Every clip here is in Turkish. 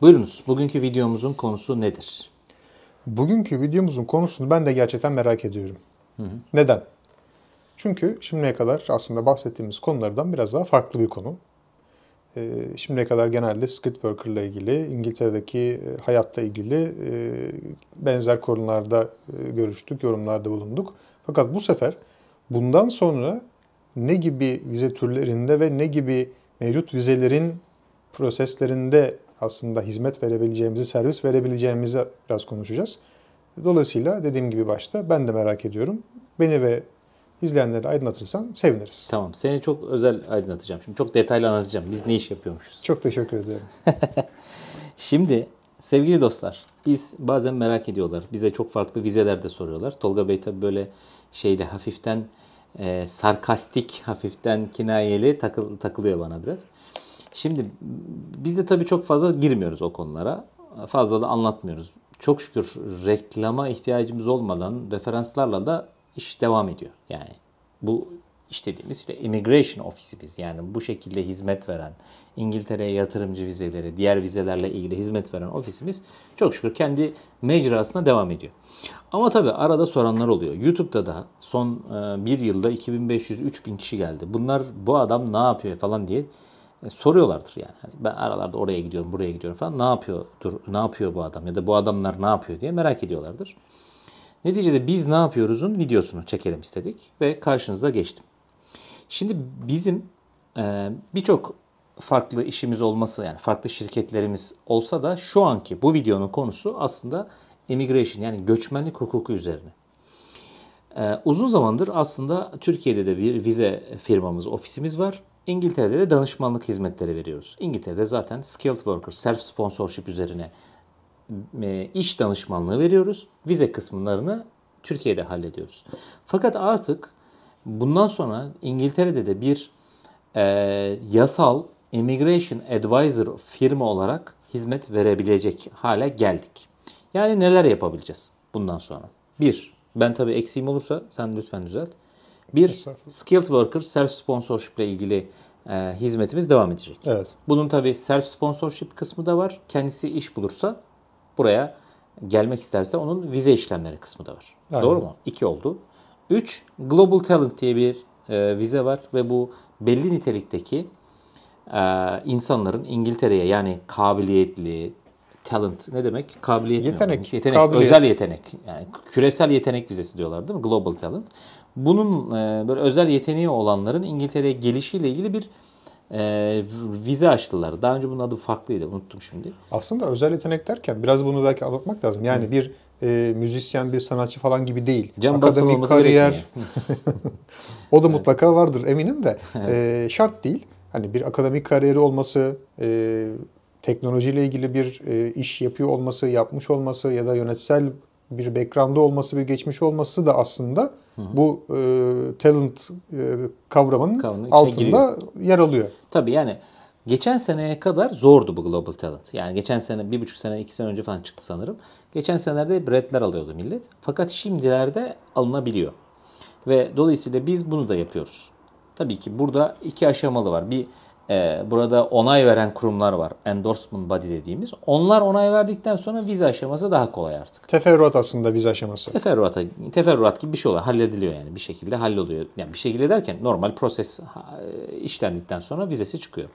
Buyurunuz, bugünkü videomuzun konusu nedir? Bugünkü videomuzun konusunu ben de gerçekten merak ediyorum. Hı hı. Neden? Çünkü şimdiye kadar aslında bahsettiğimiz konulardan biraz daha farklı bir konu. Ee, şimdiye kadar genelde skilled worker ilgili, İngiltere'deki e, hayatta ilgili e, benzer konularda e, görüştük, yorumlarda bulunduk. Fakat bu sefer bundan sonra ne gibi vize türlerinde ve ne gibi mevcut vizelerin proseslerinde aslında hizmet verebileceğimizi, servis verebileceğimizi biraz konuşacağız. Dolayısıyla dediğim gibi başta ben de merak ediyorum. Beni ve izleyenleri aydınlatırsan seviniriz. Tamam. Seni çok özel aydınlatacağım. Şimdi çok detaylı anlatacağım. Biz ne iş yapıyormuşuz? Çok teşekkür ederim. Şimdi sevgili dostlar biz bazen merak ediyorlar. Bize çok farklı vizeler de soruyorlar. Tolga Bey tabii böyle şeyle hafiften e, sarkastik, hafiften kinayeli takıl, takılıyor bana biraz. Şimdi biz de tabii çok fazla girmiyoruz o konulara. Fazla da anlatmıyoruz. Çok şükür reklama ihtiyacımız olmadan referanslarla da iş devam ediyor. Yani bu iş işte immigration ofisi biz. Yani bu şekilde hizmet veren, İngiltere'ye yatırımcı vizeleri, diğer vizelerle ilgili hizmet veren ofisimiz çok şükür kendi mecrasına devam ediyor. Ama tabii arada soranlar oluyor. YouTube'da da son e, bir yılda 2500-3000 kişi geldi. Bunlar bu adam ne yapıyor falan diye e, soruyorlardır yani. Hani ben aralarda oraya gidiyorum, buraya gidiyorum falan. Ne yapıyordur? Ne yapıyor bu adam ya da bu adamlar ne yapıyor diye merak ediyorlardır. Neticede biz ne yapıyoruzun videosunu çekelim istedik ve karşınıza geçtim. Şimdi bizim e, birçok farklı işimiz olması yani farklı şirketlerimiz olsa da şu anki bu videonun konusu aslında immigration yani göçmenlik hukuku üzerine. Ee, uzun zamandır aslında Türkiye'de de bir vize firmamız, ofisimiz var. İngiltere'de de danışmanlık hizmetleri veriyoruz. İngiltere'de zaten skilled worker, self sponsorship üzerine e, iş danışmanlığı veriyoruz. Vize kısımlarını Türkiye'de hallediyoruz. Fakat artık bundan sonra İngiltere'de de bir e, yasal immigration advisor firma olarak hizmet verebilecek hale geldik. Yani neler yapabileceğiz bundan sonra? Bir, ben tabii eksiğim olursa sen lütfen düzelt. Bir, skilled worker self sponsorship ile ilgili e, hizmetimiz devam edecek. Evet. Bunun tabi self sponsorship kısmı da var. Kendisi iş bulursa buraya gelmek isterse onun vize işlemleri kısmı da var. Aynen. Doğru mu? İki oldu. Üç, Global Talent diye bir e, vize var ve bu belli nitelikteki e, insanların İngiltere'ye yani kabiliyetli, talent ne demek? Kabiliyet yetenek, Yetenek, kabiliyet. özel yetenek. Yani küresel yetenek vizesi diyorlar değil mi? Global talent. Bunun e, böyle özel yeteneği olanların İngiltere'ye gelişiyle ilgili bir e, vize açtılar. Daha önce bunun adı farklıydı. Unuttum şimdi. Aslında özel yetenek derken biraz bunu belki anlatmak lazım. Yani Hı. bir e, müzisyen, bir sanatçı falan gibi değil. Cam Akademik kariyer. o da evet. mutlaka vardır eminim de. E, şart değil. Hani bir akademik kariyeri olması, e, teknolojiyle ilgili bir e, iş yapıyor olması, yapmış olması ya da yönetsel bir background'ı olması, bir geçmiş olması da aslında hı hı. bu e, talent e, kavramının Kavramın altında yer alıyor. Tabii yani geçen seneye kadar zordu bu Global Talent. Yani geçen sene, bir buçuk sene, iki sene önce falan çıktı sanırım. Geçen senelerde breadler alıyordu millet. Fakat şimdilerde alınabiliyor. Ve dolayısıyla biz bunu da yapıyoruz. Tabii ki burada iki aşamalı var. Bir e, burada onay veren kurumlar var. Endorsement body dediğimiz. Onlar onay verdikten sonra vize aşaması daha kolay artık. Teferruat aslında vize aşaması. Teferruata, teferruat gibi bir şey oluyor. Hallediliyor yani bir şekilde halloluyor. Yani bir şekilde derken normal proses e, işlendikten sonra vizesi çıkıyor.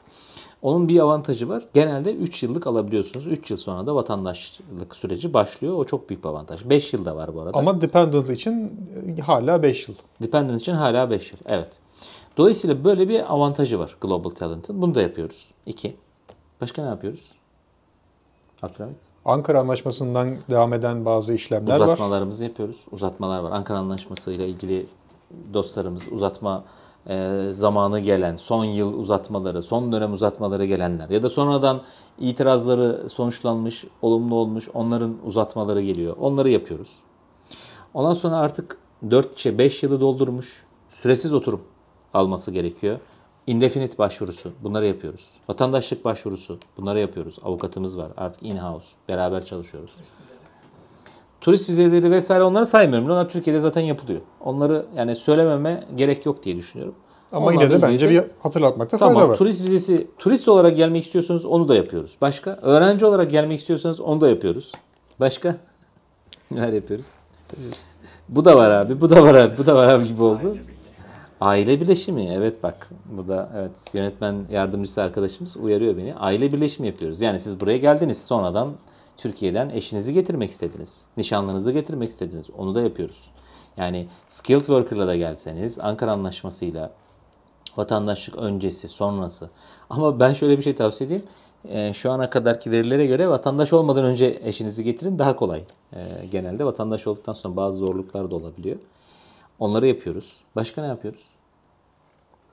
Onun bir avantajı var. Genelde 3 yıllık alabiliyorsunuz. 3 yıl sonra da vatandaşlık süreci başlıyor. O çok büyük bir avantaj. 5 yıl da var bu arada. Ama dependent için hala 5 yıl. Dependent için hala 5 yıl. Evet. Dolayısıyla böyle bir avantajı var Global Talent'ın. Bunu da yapıyoruz. İki. Başka ne yapıyoruz? Abdülhamit. Ankara Anlaşması'ndan devam eden bazı işlemler Uzatmalarımızı var. Uzatmalarımızı yapıyoruz. Uzatmalar var. Ankara Anlaşması ile ilgili dostlarımız uzatma e, zamanı gelen, son yıl uzatmaları, son dönem uzatmaları gelenler ya da sonradan itirazları sonuçlanmış, olumlu olmuş onların uzatmaları geliyor. Onları yapıyoruz. Ondan sonra artık 4 5 yılı doldurmuş süresiz oturum alması gerekiyor. Indefinite başvurusu bunları yapıyoruz. Vatandaşlık başvurusu bunları yapıyoruz. Avukatımız var artık in-house beraber çalışıyoruz. Turist vizeleri vesaire onları saymıyorum. Onlar Türkiye'de zaten yapılıyor. Onları yani söylememe gerek yok diye düşünüyorum. Ama Onlar yine de bence bir hatırlatmakta tamam, fayda var. Turist vizesi, turist olarak gelmek istiyorsanız onu da yapıyoruz. Başka? Öğrenci olarak gelmek istiyorsanız onu da yapıyoruz. Başka? Neler yapıyoruz? bu da var abi, bu da var abi, bu da var abi gibi oldu. Aile birleşimi evet bak bu da evet yönetmen yardımcısı arkadaşımız uyarıyor beni. Aile birleşimi yapıyoruz. Yani siz buraya geldiniz sonradan Türkiye'den eşinizi getirmek istediniz. Nişanlınızı getirmek istediniz. Onu da yapıyoruz. Yani skilled worker'la da gelseniz Ankara Anlaşması'yla vatandaşlık öncesi, sonrası. Ama ben şöyle bir şey tavsiye edeyim. E, şu ana kadarki verilere göre vatandaş olmadan önce eşinizi getirin daha kolay. E, genelde vatandaş olduktan sonra bazı zorluklar da olabiliyor. Onları yapıyoruz. Başka ne yapıyoruz?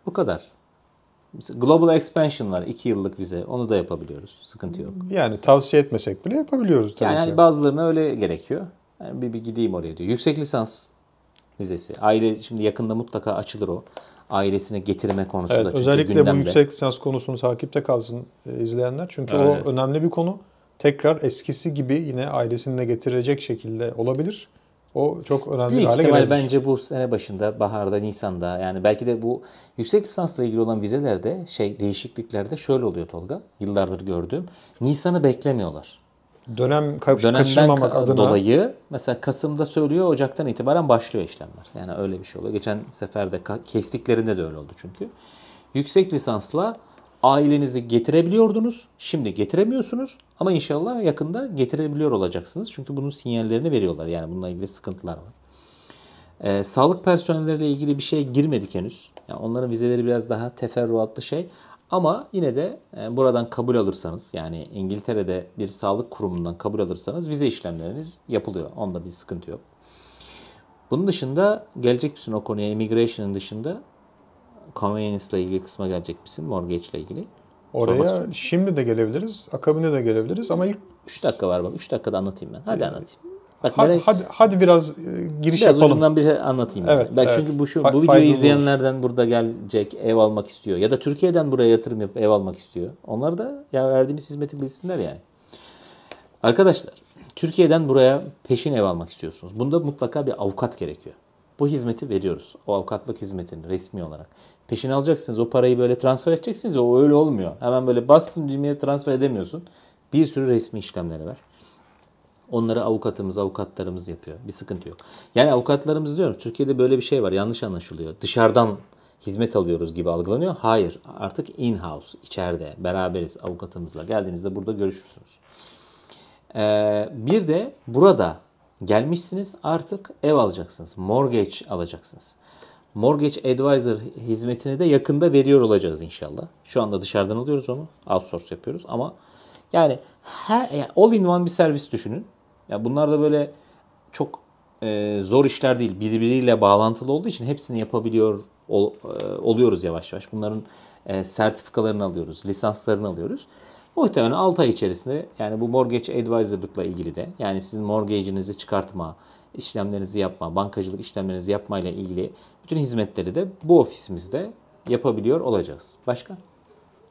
Bu kadar. Global Expansion var. 2 yıllık vize. Onu da yapabiliyoruz. Sıkıntı yok. Yani tavsiye etmesek bile yapabiliyoruz tabii yani ki. Yani bazılarına öyle gerekiyor. Yani bir, bir gideyim oraya diyor. Yüksek lisans vizesi. Aile şimdi yakında mutlaka açılır o. Ailesine getirme konusu evet, da çünkü Özellikle gündemde. bu yüksek lisans konusunu takipte kalsın e, izleyenler. Çünkü evet. o önemli bir konu. Tekrar eskisi gibi yine ailesini de getirecek şekilde olabilir. O çok önemli Büyük hale gelebilir. bence bu sene başında, baharda, Nisan'da yani belki de bu yüksek lisansla ilgili olan vizelerde şey değişikliklerde şöyle oluyor Tolga. Yıllardır gördüğüm. Nisan'ı beklemiyorlar. Dönem ka- kaçırmamak ka- adına. dolayı mesela Kasım'da söylüyor Ocak'tan itibaren başlıyor işlemler. Yani öyle bir şey oluyor. Geçen sefer de kestiklerinde de öyle oldu çünkü. Yüksek lisansla ailenizi getirebiliyordunuz. Şimdi getiremiyorsunuz ama inşallah yakında getirebiliyor olacaksınız. Çünkü bunun sinyallerini veriyorlar. Yani bununla ilgili sıkıntılar var. Ee, sağlık personelleriyle ilgili bir şey girmedik henüz. Yani onların vizeleri biraz daha teferruatlı şey. Ama yine de e, buradan kabul alırsanız yani İngiltere'de bir sağlık kurumundan kabul alırsanız vize işlemleriniz yapılıyor. Onda bir sıkıntı yok. Bunun dışında gelecek misin o konuya immigration'ın dışında convenience ile ilgili kısma gelecek misin? Mortgage ile ilgili. Oraya şimdi de gelebiliriz. Akabinde de gelebiliriz ama ilk... 3 dakika var bak. 3 dakikada anlatayım ben. Hadi ee, anlatayım. Bak, hadi, merak... hadi, hadi biraz e, giriş biraz yapalım. Biraz ucundan bir şey anlatayım. Evet, yani. Bak evet. çünkü bu şu bu videoyu izleyenlerden olur. burada gelecek ev almak istiyor ya da Türkiye'den buraya yatırım yapıp ev almak istiyor. Onlar da ya verdiğimiz hizmeti bilsinler yani. Arkadaşlar Türkiye'den buraya peşin ev almak istiyorsunuz. Bunda mutlaka bir avukat gerekiyor. Bu hizmeti veriyoruz. O avukatlık hizmetini resmi olarak. Peşin alacaksınız. O parayı böyle transfer edeceksiniz o öyle olmuyor. Hemen böyle bastın cimriye transfer edemiyorsun. Bir sürü resmi işlemleri var. Onları avukatımız, avukatlarımız yapıyor. Bir sıkıntı yok. Yani avukatlarımız diyorum Türkiye'de böyle bir şey var. Yanlış anlaşılıyor. Dışarıdan hizmet alıyoruz gibi algılanıyor. Hayır. Artık in-house, içeride beraberiz avukatımızla. Geldiğinizde burada görüşürsünüz. Ee, bir de burada Gelmişsiniz artık ev alacaksınız. Mortgage alacaksınız. Mortgage Advisor hizmetini de yakında veriyor olacağız inşallah. Şu anda dışarıdan alıyoruz onu. Outsource yapıyoruz ama yani, her, yani all in one bir servis düşünün. Ya bunlar da böyle çok e, zor işler değil. Birbiriyle bağlantılı olduğu için hepsini yapabiliyor ol, e, oluyoruz yavaş yavaş. Bunların e, sertifikalarını alıyoruz, lisanslarını alıyoruz. Muhtemelen 6 ay içerisinde yani bu mortgage advisor'lıkla ilgili de yani sizin mortgage'inizi çıkartma, işlemlerinizi yapma, bankacılık işlemlerinizi yapmayla ilgili bütün hizmetleri de bu ofisimizde yapabiliyor olacağız. Başka?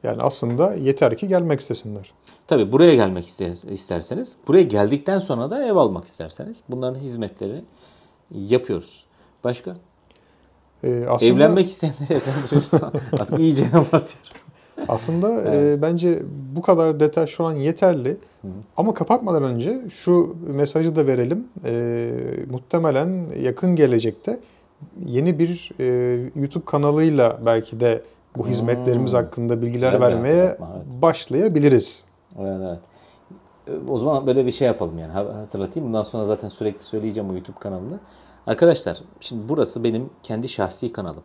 Yani aslında yeter ki gelmek istesinler. Tabii buraya gelmek isterseniz, buraya geldikten sonra da ev almak isterseniz bunların hizmetlerini yapıyoruz. Başka? Ee, aslında... Evlenmek isteyenleri evlendiriyoruz. Artık iyice abartıyorum. Aslında evet. e, bence bu kadar detay şu an yeterli. Hı. Ama kapatmadan önce şu mesajı da verelim. E, muhtemelen yakın gelecekte yeni bir e, YouTube kanalıyla belki de bu hizmetlerimiz hmm. hakkında bilgiler Güzel vermeye yapma, evet. başlayabiliriz. Evet, evet. O zaman böyle bir şey yapalım yani hatırlatayım. Bundan sonra zaten sürekli söyleyeceğim o YouTube kanalını. Arkadaşlar şimdi burası benim kendi şahsi kanalım.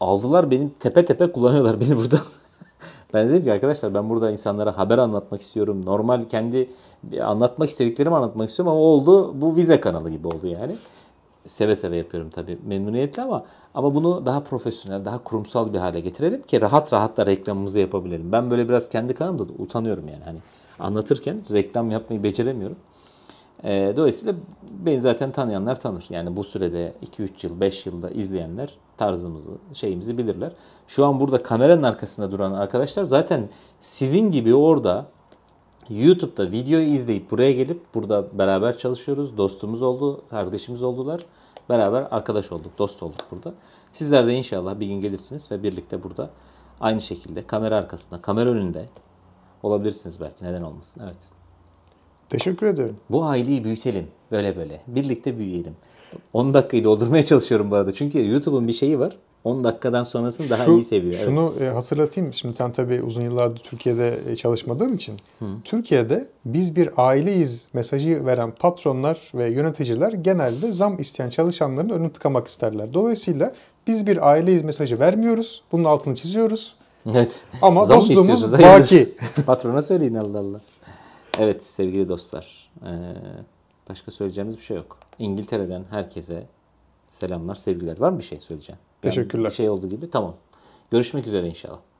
Aldılar benim tepe tepe kullanıyorlar beni burada. Ben dedim ki arkadaşlar ben burada insanlara haber anlatmak istiyorum. Normal kendi e, anlatmak istediklerimi anlatmak istiyorum ama oldu bu vize kanalı gibi oldu yani. Seve seve yapıyorum tabii memnuniyetle ama ama bunu daha profesyonel, daha kurumsal bir hale getirelim ki rahat rahat da reklamımızı yapabilelim. Ben böyle biraz kendi kanımda da utanıyorum yani hani anlatırken reklam yapmayı beceremiyorum. E, dolayısıyla beni zaten tanıyanlar tanır. Yani bu sürede 2-3 yıl, 5 yılda izleyenler tarzımızı, şeyimizi bilirler. Şu an burada kameranın arkasında duran arkadaşlar zaten sizin gibi orada YouTube'da video izleyip buraya gelip burada beraber çalışıyoruz. Dostumuz oldu, kardeşimiz oldular. Beraber arkadaş olduk, dost olduk burada. Sizler de inşallah bir gün gelirsiniz ve birlikte burada aynı şekilde kamera arkasında, kamera önünde olabilirsiniz belki. Neden olmasın? Evet. Teşekkür ederim. Bu aileyi büyütelim. Böyle böyle. Birlikte büyüyelim. 10 dakikayı doldurmaya çalışıyorum bu arada. Çünkü YouTube'un bir şeyi var. 10 dakikadan sonrasını daha Şu, iyi seviyor. Evet. Şunu e, hatırlatayım. Şimdi sen tabii uzun yıllardır Türkiye'de e, çalışmadığın için. Hı. Türkiye'de biz bir aileyiz mesajı veren patronlar ve yöneticiler genelde zam isteyen çalışanların önünü tıkamak isterler. Dolayısıyla biz bir aileyiz mesajı vermiyoruz. Bunun altını çiziyoruz. Evet. Ama zam dostluğumuz baki. Patrona söyleyin Allah Allah. Evet sevgili dostlar. E, başka söyleyeceğimiz bir şey yok. İngiltere'den herkese selamlar, sevgiler. Var mı bir şey söyleyeceğim? Teşekkürler. bir şey olduğu gibi tamam. Görüşmek üzere inşallah.